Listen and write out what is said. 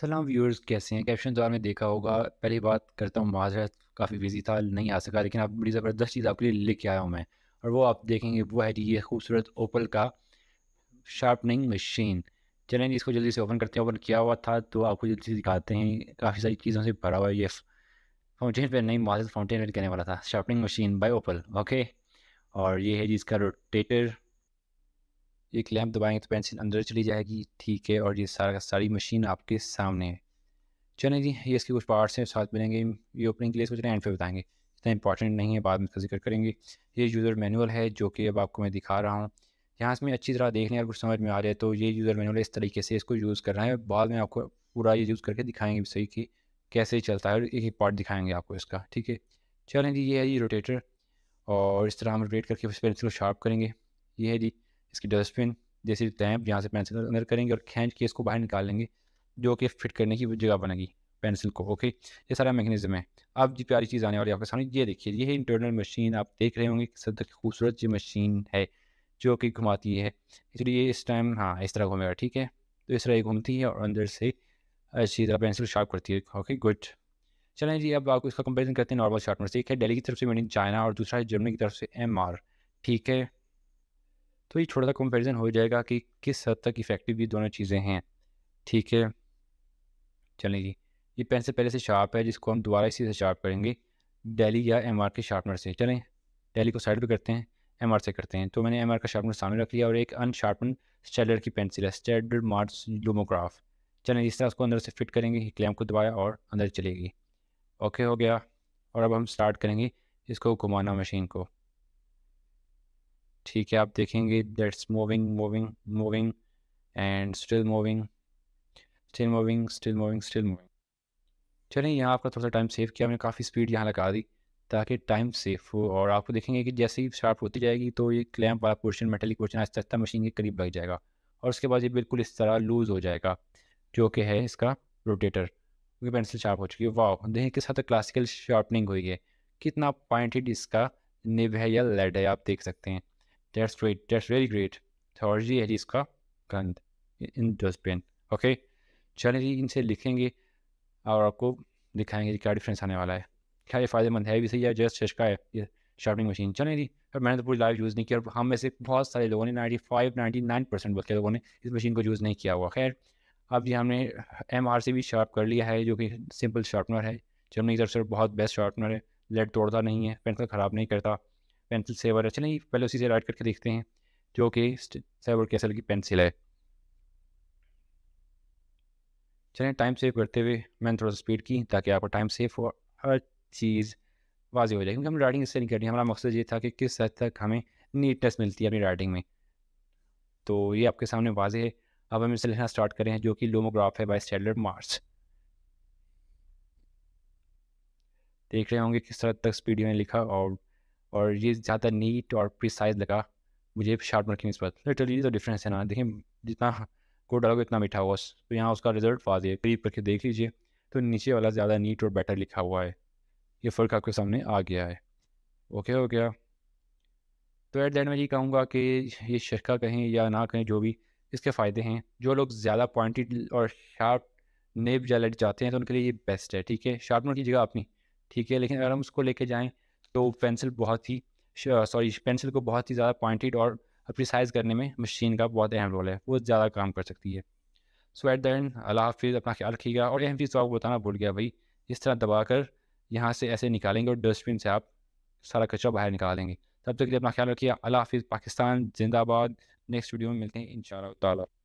सलाम व्यूअर्स कैसे हैं कैप्शन दौर तो आपने देखा होगा पहली बात करता हूँ माजरत काफ़ी बिजी था नहीं आ सका लेकिन आप बड़ी ज़बरदस्त चीज़ आपके लिए लेके आया हूँ मैं और वो आप देखेंगे वो है ये खूबसूरत ओपल का शार्पनिंग मशीन चलेंगे इसको जल्दी से ओपन करते हैं ओपन किया हुआ था तो आपको जल्दी से दिखाते हैं काफ़ी सारी चीज़ों से भरा हुआ ये फाउंटेन पेन नहीं माजरत फाउंटेन पेन कहने वाला था sharpening machine by Opal okay और ये है जी इसका रोटेटर एक लैंप दबाएंगे तो पेंसिल अंदर चली जाएगी ठीक है और ये सारा सारी मशीन आपके सामने है चलें जी ये इसके कुछ पार्ट्स हैं साथ मिलेंगे ये ओपनिंग के लिए सोच रहे हैं एंड पे बताएंगे इतना इंपॉर्टेंट नहीं है बाद में इसका जिक्र करेंगे ये यूज़र मैनुअल है जो कि अब आपको मैं दिखा रहा हूँ यहाँ इसमें अच्छी तरह देख लें अगर कुछ समझ में आ रहा है तो ये यूज़र मैनुअल इस तरीके से इसको यूज़ कर रहा है बाद में आपको पूरा ये यूज़ करके दिखाएंगे सही कि कैसे चलता है और एक ही पार्ट दिखाएंगे आपको इसका ठीक है चलें जी ये है जी रोटेटर और इस तरह हम रोटेट करके पेंसिल को शार्प करेंगे ये है जी इसकी डस्टबिन जैसे तैंप यहाँ से पेंसिल अंदर करेंगे और खींच के इसको बाहर निकाल लेंगे जो कि फिट करने की जगह बनेगी पेंसिल को ओके ये सारा मैकेनिज्म है अब जी प्यारी चीज़ आने वाली आपके सामने ये देखिए ये इंटरनल मशीन आप देख रहे होंगे सब तक खूबसूरत जी मशीन है जो कि घुमाती है इसलिए इस टाइम हाँ इस तरह घूमेगा ठीक है तो इस तरह ये घूमती है और अंदर से अच्छी तरह पेंसिल शार्प करती है ओके गुड चलें जी अब आपको इसका कंपेरिजन करते हैं नॉर्मल शार्पनर से एक है डेली की तरफ से मैंने चाइना और दूसरा है जर्मनी की तरफ से एम ठीक है तो ये छोटा सा कंपैरिजन हो जाएगा कि किस हद तक इफ़ेक्टिव ये दोनों चीज़ें हैं ठीक है चलें जी ये पेन से पहले से शार्प है जिसको हम दोबारा इसी से शार्प करेंगे डेली या एम के शार्पनर से चलें डेली को साइड पर करते हैं एम से करते हैं तो मैंने एम का शार्पनर सामने रख लिया और एक अनशार्पन स्टैंडर्ड की पेंसिल है स्टैंडर्ड मार्च लोमोग्राफ चलें इस तरह उसको अंदर से फिट करेंगे क्लैम को दबाया और अंदर चलेगी ओके हो गया और अब हम स्टार्ट करेंगे इसको घुमाना मशीन को ठीक है आप देखेंगे that's moving moving moving and still moving still moving still moving still moving चलें यहाँ आपका थोड़ा सा टाइम सेव किया मैंने काफ़ी स्पीड यहाँ लगा दी ताकि टाइम सेफ हो और आपको देखेंगे कि जैसे ही शार्प होती जाएगी तो ये क्लैम्प वाला पोर्शन मेटलिक पोर्शन आस्ता आस्ता मशीन के करीब लग जाएगा और उसके बाद ये बिल्कुल इस तरह लूज़ हो जाएगा जो कि है इसका रोटेटर क्योंकि पेंसिल शार्प हो चुकी है वाह देखें किस हद तक क्लासिकल शार्पनिंग हुई है कितना पॉइंटेड इसका निब है या लेड है आप देख सकते हैं That's great. That's really great. थॉरजी है इसका गंद इन डस्टबिन ओके चलें जी इनसे लिखेंगे और आपको दिखाएंगे क्या डिफरेंस आने वाला है क्या ये फ़ायदेमंद है भी सही है जस्ट शशका है ये शार्पनिंग मशीन चलें जी और मैंने तो पूरी लाइफ यूज़ नहीं किया और हम में से बहुत सारे लोगों ने ninety five ninety nine percent बल्कि लोगों ने इस मशीन को यूज़ नहीं किया हुआ खैर अब जी हमने एम आर से भी शार्प कर लिया है जो कि सिंपल शार्पनर है जर्मनी e की तरफ से बहुत बेस्ट शार्पनर है लेट तोड़ता नहीं है पेंसिल ख़राब नहीं करता पेंसिल सेवर है चलिए पहले उसी से राइट करके देखते हैं जो कि सेवर कैसल की पेंसिल है चलें टाइम सेव करते हुए मैंने थोड़ा सा स्पीड की ताकि आपका टाइम सेव हो हर चीज़ वाजी हो जाए क्योंकि हम राइटिंग इससे नहीं कर हैं हमारा मकसद ये था कि किस हद तक हमें नीटनेस मिलती है अपनी राइटिंग में तो ये आपके सामने वाजे है अब हम इसे लिखना स्टार्ट करें जो कि लोमोग्राफ है बाई स्टैंडर्ड मार्स देख रहे होंगे किस तरह तक स्पीड में लिखा और और ये ज़्यादा नीट और प्रिसाइज लगा मुझे मार्किंग इस नस्बत लिटरली तो डिफरेंस है ना देखें जितना कोड डालोगे इतना मीठा हुआ तो यहाँ उसका रिजल्ट वाज है करीब करके देख लीजिए तो नीचे वाला ज़्यादा नीट और बेटर लिखा हुआ है ये फ़र्क आपके सामने आ गया है ओके हो गया तो एट दैट मैं ये कहूँगा कि ये शर्का कहें या ना कहें जो भी इसके फ़ायदे हैं जो लोग ज़्यादा पॉइंटेड और शार्प नेब जैलेट जाते हैं तो उनके लिए ये बेस्ट है ठीक है शार्पनर की जगह अपनी ठीक है लेकिन अगर हम उसको लेके जाएँ तो पेंसिल बहुत ही सॉरी पेंसिल को बहुत ही ज़्यादा पॉइंटेड और प्रिसाइज करने में मशीन का बहुत अहम रोल है वो ज़्यादा काम कर सकती है सो एट द एंड अल्लाह हाफिज़ अपना ख्याल रखिएगा और अहम चीज़ तो आपको बताना भूल गया भाई इस तरह दबा कर यहाँ से ऐसे निकालेंगे और डस्टबिन से आप सारा कचरा बाहर निकालेंगे तब तक के लिए अपना ख्याल रखिए अल्लाह हाफिज़ पाकिस्तान जिंदाबाद नेक्स्ट वीडियो में मिलते हैं इन ताला